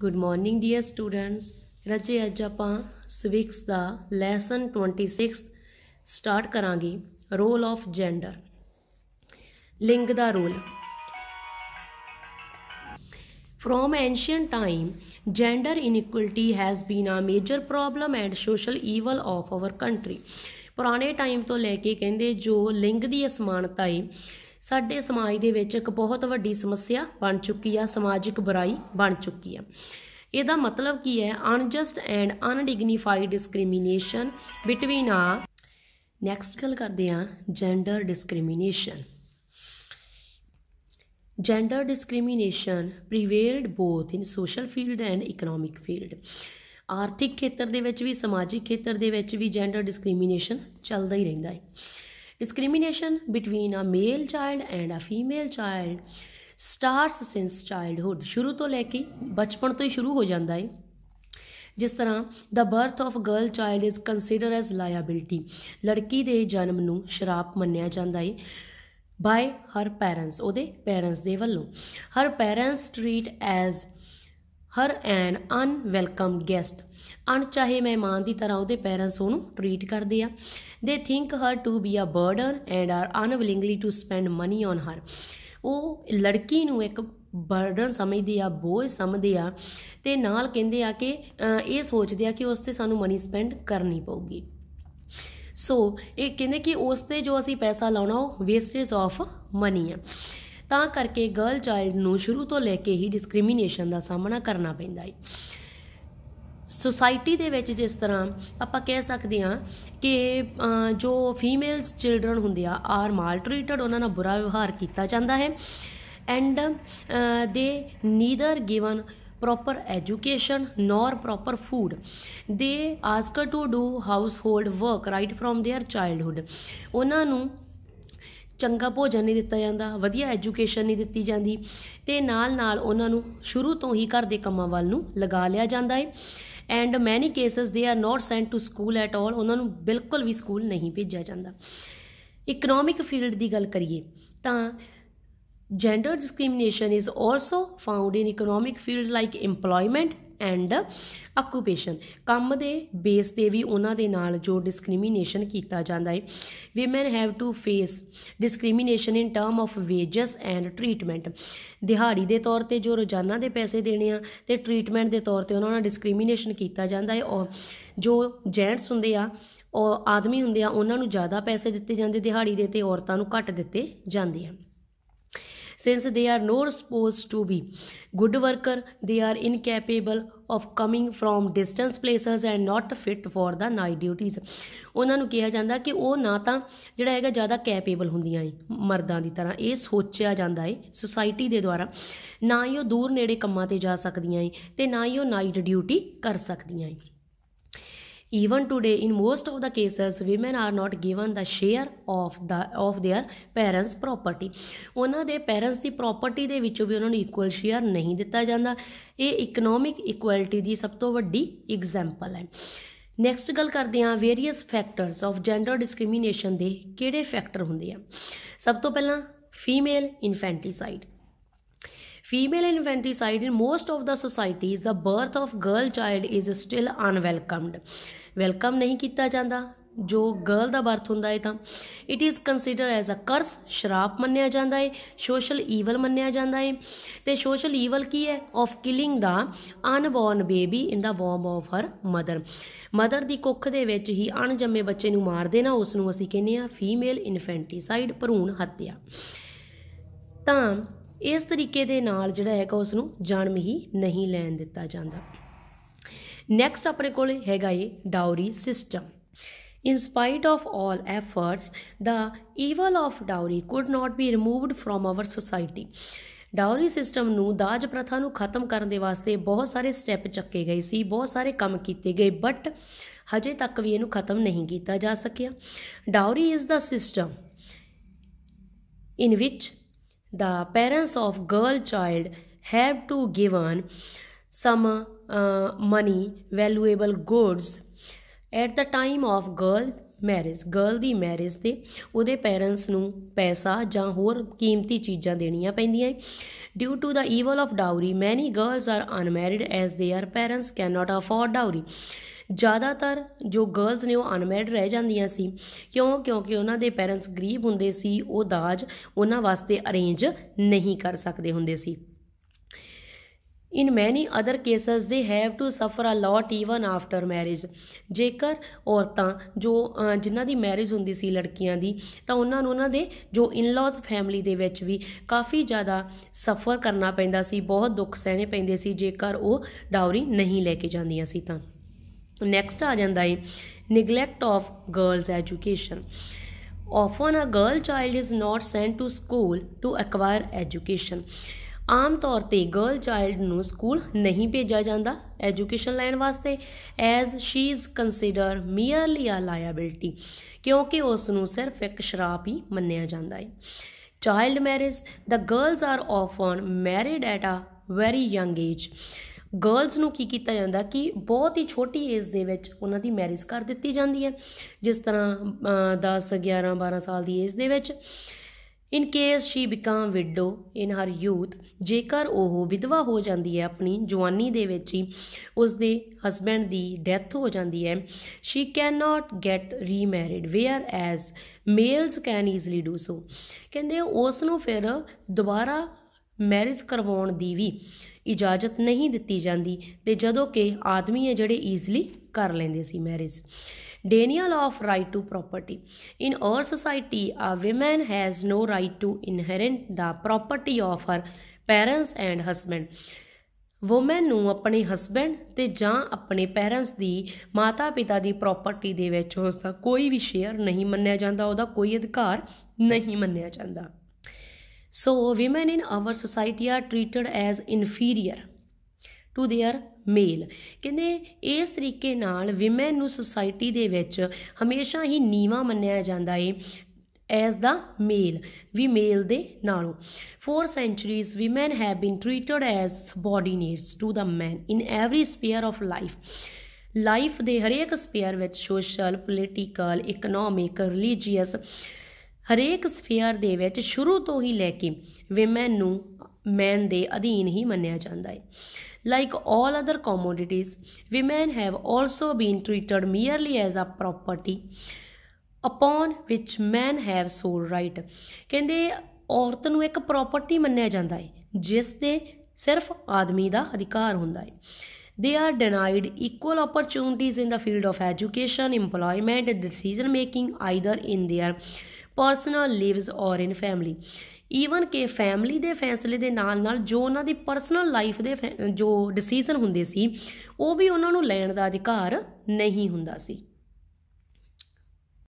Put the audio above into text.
Good morning dear students ਰਜੇ ਅੱਜ ਆਪਾਂ ਸਵਿਕਸ ਦਾ ਲੈਸਨ 26 ਸਟਾਰਟ ਕਰਾਂਗੇ ਰੋਲ ਆਫ ਜੈਂਡਰ ਲਿੰਗ ਦਾ role from ancient time gender inequality has been a major problem and social evil of our country ਪੁਰਾਣੇ time ਤੋਂ ਲੈ ਕੇ ਕਹਿੰਦੇ ਜੋ ਲਿੰਗ ਦੀ ਅਸਮਾਨਤਾ ਹੈ ਸਾਡੇ ਸਮਾਜ ਦੇ ਵਿੱਚ ਇੱਕ ਬਹੁਤ ਵੱਡੀ ਸਮੱਸਿਆ ਬਣ ਚੁੱਕੀ ਆ ਸਮਾਜਿਕ ਬੁਰਾਈ ਬਣ ਚੁੱਕੀ ਆ ਇਹਦਾ ਮਤਲਬ ਕੀ ਹੈ unjust and undignified discrimination between ਆ ਨੈਕਸਟ ਗੱਲ ਕਰਦੇ ਆ gender discrimination gender discrimination prevailed both in social field and economic field ਆਰਥਿਕ ਖੇਤਰ ਦੇ ਵਿੱਚ ਵੀ ਸਮਾਜਿਕ ਖੇਤਰ ਦੇ ਵਿੱਚ ਵੀ ਜੈਂਡਰ ਡਿਸਕ੍ਰਿਮੀਨੇਸ਼ਨ ਚੱਲਦਾ ਹੀ ਰਹਿੰਦਾ ਹੈ discrimination between a male child and a female child starts since childhood ਸ਼ੁਰੂ ਤੋਂ ਲੈ ਕੇ ਬਚਪਨ ਤੋਂ ਹੀ ਸ਼ੁਰੂ ਹੋ ਜਾਂਦਾ ਹੈ ਜਿਸ ਤਰ੍ਹਾਂ ਦਾ birth of girl child is consider as liability ਲੜਕੀ ਦੇ ਜਨਮ ਨੂੰ ਸ਼ਰਾਪ ਮੰਨਿਆ ਜਾਂਦਾ ਹੈ ਬਾਈ ਹਰ ਪੇਰੈਂਟਸ ਉਹਦੇ ਪੇਰੈਂਟਸ ਦੇ ਵੱਲੋਂ her parents treat as her an unwelcome guest ਅਣਚਾਹੇ ਮਹਿਮਾਨ ਦੀ ਤਰ੍ਹਾਂ ਉਹਦੇ ਪੈਰੈਂਟਸ ਉਹਨੂੰ ਟ੍ਰੀਟ ਕਰਦੇ ਆ they think her to be a burden and are unwillingly to spend money on her ਉਹ ਲੜਕੀ ਨੂੰ ਇੱਕ ਬਰਡਨ ਸਮਝਦੇ ਆ ਬੋਝ ਸਮਝਦੇ ਆ ਤੇ ਨਾਲ ਕਹਿੰਦੇ ਆ ਕਿ ਇਹ ਸੋਚਦੇ ਆ ਕਿ ਉਸ ਤੇ ਸਾਨੂੰ ਮਨੀ ਸਪੈਂਡ ਕਰਨੀ ਪਊਗੀ ਸੋ ਇਹ ਕਹਿੰਦੇ ਕਿ ਉਸ ਤੇ ਜੋ ਅਸੀਂ ਪੈਸਾ ਲਾਉਣਾ ਉਹ ਵੇਸਟੇਜ ਆਫ ਮਨੀ ਆ ਤਾਂ ਕਰਕੇ ਗਰਲ ਚਾਈਲਡ ਨੂੰ ਸ਼ੁਰੂ ਤੋਂ ਲੈ ਕੇ ਹੀ ਡਿਸਕ੍ਰਿਮੀਨੇਸ਼ਨ ਦਾ ਸਾਹਮਣਾ ਕਰਨਾ ਪੈਂਦਾ ਹੈ ਸੋਸਾਇਟੀ ਦੇ ਵਿੱਚ ਜਿਸ ਤਰ੍ਹਾਂ ਆਪਾਂ ਕਹਿ ਸਕਦੇ ਹਾਂ ਕਿ ਜੋ ਫੀਮੇਲਸ ਚਿਲਡਰਨ ਹੁੰਦੇ ਆ ਆਰ ਮਾਲਟ੍ਰੀਟਡ ਉਹਨਾਂ ਨਾਲ ਬੁਰਾ ਵਿਵਹਾਰ ਕੀਤਾ ਜਾਂਦਾ ਹੈ and they neither given proper education nor proper food they asked to do household work right from their childhood ਉਹਨਾਂ ਨੂੰ ਚੰਗਾ ਭੋਜਨ ਨਹੀਂ ਦਿੱਤਾ ਜਾਂਦਾ ਵਧੀਆ ਐਜੂਕੇਸ਼ਨ ਨਹੀਂ ਦਿੱਤੀ ਜਾਂਦੀ ਤੇ ਨਾਲ ਨਾਲ ਉਹਨਾਂ ਨੂੰ ਸ਼ੁਰੂ ਤੋਂ ਹੀ ਘਰ ਦੇ ਕੰਮਾਂ ਵੱਲ ਨੂੰ ਲਗਾ ਲਿਆ ਜਾਂਦਾ ਹੈ and many cases they are not sent to school at all ਉਹਨਾਂ ਨੂੰ ਬਿਲਕੁਲ ਵੀ ਸਕੂਲ ਨਹੀਂ ਭੇਜਿਆ ਜਾਂਦਾ ਇਕਨੋਮਿਕ ਫੀਲਡ ਦੀ ਗੱਲ ਕਰੀਏ ਤਾਂ gender discrimination is also found in economic field like employment and occupation ਕੰਮ ਦੇ ਬੇਸ ਤੇ ਵੀ ਉਹਨਾਂ ਦੇ ਨਾਲ ਜੋ ਡਿਸਕ੍ਰਿਮੀਨੇਸ਼ਨ ਕੀਤਾ ਜਾਂਦਾ ਹੈ women have to face discrimination in term of wages and treatment ਦਿਹਾੜੀ ਦੇ ਤੌਰ ਤੇ ਜੋ ਰੋਜ਼ਾਨਾ ਦੇ ਪੈਸੇ ਦੇਣੇ ਆ ਤੇ ਟ੍ਰੀਟਮੈਂਟ ਦੇ ਤੌਰ ਤੇ ਉਹਨਾਂ ਨਾਲ ਡਿਸਕ੍ਰਿਮੀਨੇਸ਼ਨ ਕੀਤਾ ਜਾਂਦਾ ਹੈ ਔਰ ਜੋ ਜੈਂਟਸ ਹੁੰਦੇ ਆ ਔਰ ਆਦਮੀ ਹੁੰਦੇ ਆ ਉਹਨਾਂ ਨੂੰ ਜ਼ਿਆਦਾ ਪੈਸੇ ਦਿੱਤੇ ਜਾਂਦੇ ਦਿਹਾੜੀ ਦੇ ਤੇ ਔਰਤਾਂ ਨੂੰ ਘੱਟ ਦਿੱਤੇ ਜਾਂਦੇ ਆ since they are not supposed to be good worker they are incapable of coming from distance places and not fit for the night duties ਉਹਨਾਂ ਨੂੰ ਕਿਹਾ ਜਾਂਦਾ ਕਿ ਉਹ ਨਾ ਤਾਂ ਜਿਹੜਾ ਹੈਗਾ ਜ਼ਿਆਦਾ ਕੈਪੇਬਲ ਹੁੰਦੀਆਂ ਏ ਮਰਦਾਂ ਦੀ ਤਰ੍ਹਾਂ ਇਹ ਸੋਚਿਆ ਜਾਂਦਾ ਏ ਸੁਸਾਇਟੀ ਦੇ ਦੁਆਰਾ ਨਾ ਹੀ ਉਹ ਦੂਰ ਨੇੜੇ ਕੰਮਾਂ ਤੇ ਜਾ ਸਕਦੀਆਂ ਏ ਤੇ ਨਾ ਹੀ ਉਹ ਨਾਈਟ ਡਿਊਟੀ ਕਰ ਸਕਦੀਆਂ ਏ Even today, in most of the cases, women are not given the share of the of their parents property. ਉਹਨਾਂ ਦੇ parents ਦੀ property ਦੇ ਵਿੱਚੋਂ ਵੀ ਉਹਨਾਂ ਨੂੰ equal share ਨਹੀਂ ਦਿੱਤਾ ਜਾਂਦਾ ਇਹ economic equality ਦੀ ਸਭ ਤੋਂ ਵੱਡੀ ਐਗਜ਼ਾਮਪਲ ਹੈ ਨੈਕਸਟ ਗੱਲ ਕਰਦੇ ਹਾਂ various factors of gender discrimination ਦੇ ਕਿਹੜੇ ਫੈਕਟਰ ਹੁੰਦੇ ਆ ਸਭ ਤੋਂ ਪਹਿਲਾਂ female infanticide Female infanticide in most of the societies, the birth of girl child is still unwelcomed. Welcome ਨਹੀਂ ਕੀਤਾ ਜਾਂਦਾ ਜੋ ਗਰਲ ਦਾ ਬਰਥ ਹੁੰਦਾ ਹੈ ਤਾਂ it is consider as a curse ਸ਼ਰਾਪ ਮੰਨਿਆ ਜਾਂਦਾ ਹੈ ਸੋਸ਼ਲ ਈਵਲ ਮੰਨਿਆ ਜਾਂਦਾ ਹੈ ਤੇ ਸੋਸ਼ਲ ਈਵਲ ਕੀ ਹੈ of killing the unborn baby in the ਵਾਰਮ ਆਫ ਹਰ ਮਦਰ ਮਦਰ ਦੀ ਕੁੱਖ ਦੇ ਵਿੱਚ ਹੀ ਅਣਜੰਮੇ ਬੱਚੇ ਨੂੰ ਮਾਰ ਦੇਣਾ ਉਸ ਨੂੰ ਅਸੀਂ ਕਹਿੰਦੇ ਆ ਫੀਮੇਲ ਇਨਫੈਂਟਿਸਾਈਡ ਭਰੂਣ ਹੱਤਿਆ ਤਾਂ ਇਸ ਤਰੀਕੇ ਦੇ ਨਾਲ ਜਿਹੜਾ ਹੈਗਾ ਉਸ ਨੂੰ ਜਨਮ ਹੀ ਨਹੀਂ ਲੈਣ ਦਿੱਤਾ ਜਾਂਦਾ ਨੈਕਸਟ ਆਪਣੇ ਕੋਲ ਹੈਗਾ ਇਹ dowry system in spite of all efforts the evil of dowry could not be removed from our society dowry system ਨੂੰ ਦਾਜ ਪ੍ਰਥਾ ਨੂੰ ਖਤਮ ਕਰਨ ਦੇ ਵਾਸਤੇ ਬਹੁਤ ਸਾਰੇ ਸਟੈਪ ਚੱਕੇ ਗਏ ਸੀ ਬਹੁਤ ਸਾਰੇ ਕੰਮ ਕੀਤੇ ਗਏ ਬਟ ਹਜੇ ਤੱਕ ਵੀ ਇਹਨੂੰ ਖਤਮ ਨਹੀਂ ਕੀਤਾ ਜਾ ਸਕਿਆ dowry is the system in which the parents of girl child have to given some uh, money valuable goods at the time of girl marriage girl ਦੀ ਮੈਰਿਜ ਤੇ ਉਹਦੇ ਪੇਰੈਂਟਸ ਨੂੰ ਪੈਸਾ ਜਾਂ ਹੋਰ ਕੀਮਤੀ ਚੀਜ਼ਾਂ ਦੇਣੀਆਂ ਪੈਂਦੀਆਂ due to the evil of dowry many girls are unmarried as their parents can not afford dowry ਜ਼ਿਆਦਾਤਰ ਜੋ ਗਰਲਸ ਨੇ ਉਹ ਅਨਮੈਰਿਡ ਰਹਿ ਜਾਂਦੀਆਂ ਸੀ ਕਿਉਂ ਕਿਉਂਕਿ ਉਹਨਾਂ ਦੇ ਪੇਰੈਂਟਸ ਗਰੀਬ ਹੁੰਦੇ ਸੀ ਉਹ ਦਾਜ ਉਹਨਾਂ ਵਾਸਤੇ ਅਰੇਂਜ ਨਹੀਂ ਕਰ ਸਕਦੇ ਹੁੰਦੇ ਸੀ in many other cases they have to suffer a lot even after marriage ਜੇਕਰ ਔਰਤਾਂ ਜੋ ਜਿਨ੍ਹਾਂ ਦੀ ਮੈਰਿਜ ਹੁੰਦੀ ਸੀ ਲੜਕੀਆਂ ਦੀ ਤਾਂ ਉਹਨਾਂ ਨੂੰ ਉਹਨਾਂ ਦੇ ਜੋ ਇਨ-ਲॉज ਫੈਮਿਲੀ ਦੇ ਵਿੱਚ ਵੀ ਕਾਫੀ ਜ਼ਿਆਦਾ ਸਫਰ ਕਰਨਾ ਪੈਂਦਾ ਸੀ ਬਹੁਤ ਦੁੱਖ ਸਹਿਣੇ ਪੈਂਦੇ ਸੀ ਜੇਕਰ ਉਹ ਡਾਉਰੀ ਨਹੀਂ ਲੈ ਕੇ ਜਾਂਦੀਆਂ ਸੀ ਤਾਂ ਨੈਕਸਟ ਆ ਜਾਂਦਾ ਹੈ neglect of girls education often a girl child is not sent to school to acquire education ਆਮ ਤੌਰ ਤੇ ਗਰਲ ਚਾਈਲਡ ਨੂੰ ਸਕੂਲ ਨਹੀਂ ਭੇਜਿਆ ਜਾਂਦਾ ਐਜੂਕੇਸ਼ਨ ਲੈਣ ਵਾਸਤੇ as she is consider merely a liability ਕਿਉਂਕਿ ਉਸ ਨੂੰ ਸਿਰਫ ਇੱਕ ਸ਼ਰਾਪ ਹੀ ਮੰਨਿਆ ਜਾਂਦਾ ਹੈ child marriage the girls are often married at a very young age girls ਨੂੰ ਕੀ ਕੀਤਾ ਜਾਂਦਾ ਕਿ ਬਹੁਤ ਹੀ ਛੋਟੀ ਏਜ ਦੇ ਵਿੱਚ ਉਹਨਾਂ ਦੀ ਮੈਰਿਜ ਕਰ ਦਿੱਤੀ ਜਾਂਦੀ ਹੈ ਜਿਸ ਤਰ੍ਹਾਂ 10 11 12 ਸਾਲ ਦੀ ਏਜ ਦੇ ਵਿੱਚ in case she become widow in her youth ਜੇਕਰ ਉਹ ਵਿਧਵਾ ਹੋ ਜਾਂਦੀ ਹੈ ਆਪਣੀ ਜਵਾਨੀ ਦੇ ਵਿੱਚ ਹੀ ਉਸ ਦੇ ਹਸਬੰਡ ਦੀ ਡੈਥ ਹੋ ਜਾਂਦੀ ਹੈ she can not get remarried where as males can easily do so ਕਹਿੰਦੇ ਉਸ ਨੂੰ ਫਿਰ ਦੁਬਾਰਾ ਮੈਰਿਜ ਕਰਵਾਉਣ ਦੀ ਵੀ ਇਜਾਜ਼ਤ ਨਹੀਂ ਦਿੱਤੀ ਜਾਂਦੀ ਤੇ ਜਦੋਂ ਕਿ ਆਦਮੀ ਹੈ ਜਿਹੜੇ ਈਜ਼ਲੀ ਕਰ ਲੈਂਦੇ ਸੀ marriage denial of right to property in our society a woman has no right to inherit the property of her parents and husband ਔਮਨ ਨੂੰ ਆਪਣੇ ਹਸਬੰਡ ਤੇ ਜਾਂ ਆਪਣੇ ਪੈਰੈਂਟਸ ਦੀ ਮਾਤਾ-ਪਿਤਾ ਦੀ ਪ੍ਰਾਪਰਟੀ ਦੇ ਵਿੱਚ ਉਸ ਦਾ ਕੋਈ ਵੀ ਸ਼ੇਅਰ ਨਹੀਂ ਮੰਨਿਆ ਜਾਂਦਾ ਉਹਦਾ ਕੋਈ ਅਧਿਕਾਰ ਨਹੀਂ ਮੰਨਿਆ ਜਾਂਦਾ so women in our society are treated as inferior to their male ਕਿੰਨੇ ਇਸ ਤਰੀਕੇ ਨਾਲ women ਨੂੰ society ਦੇ ਵਿੱਚ ਹਮੇਸ਼ਾ ਹੀ ਨੀਵਾ ਮੰਨਿਆ ਜਾਂਦਾ ਏ as the male we male ਦੇ ਨਾਲੋਂ for centuries women have been treated as subordinates to the men in every sphere of life life ਦੇ ਹਰੇਕ ਸਫੀਅਰ ਵਿੱਚ social political economic religious ਹਰੇਕ ਸਫੀਅਰ ਦੇ ਵਿੱਚ ਸ਼ੁਰੂ ਤੋਂ ਹੀ ਲੈ ਕੇ ਵਿਮਨ ਨੂੰ ਮੈਨ ਦੇ ਅਧੀਨ ਹੀ ਮੰਨਿਆ ਜਾਂਦਾ ਹੈ like 올 other commodities women have also been treated merely as a property upon which men have sole right ਕਹਿੰਦੇ ਔਰਤ ਨੂੰ ਇੱਕ ਪ੍ਰਾਪਰਟੀ ਮੰਨਿਆ ਜਾਂਦਾ ਹੈ ਜਿਸ ਦੇ ਸਿਰਫ ਆਦਮੀ ਦਾ ਅਧਿਕਾਰ ਹੁੰਦਾ ਹੈ they are denied equal opportunities in the field of education employment decision making either in their personal lives or in family even ਕਿ ਫੈਮਿਲੀ ਦੇ ਫੈਸਲੇ ਦੇ ਨਾਲ ਨਾਲ ਜੋ ਉਹਨਾਂ ਦੀ ਪਰਸਨਲ ਲਾਈਫ ਦੇ ਜੋ ਡਿਸੀਜਨ ਹੁੰਦੇ ਸੀ ਉਹ ਵੀ ਉਹਨਾਂ ਨੂੰ ਲੈਣ ਦਾ ਅਧਿਕਾਰ ਨਹੀਂ ਹੁੰਦਾ ਸੀ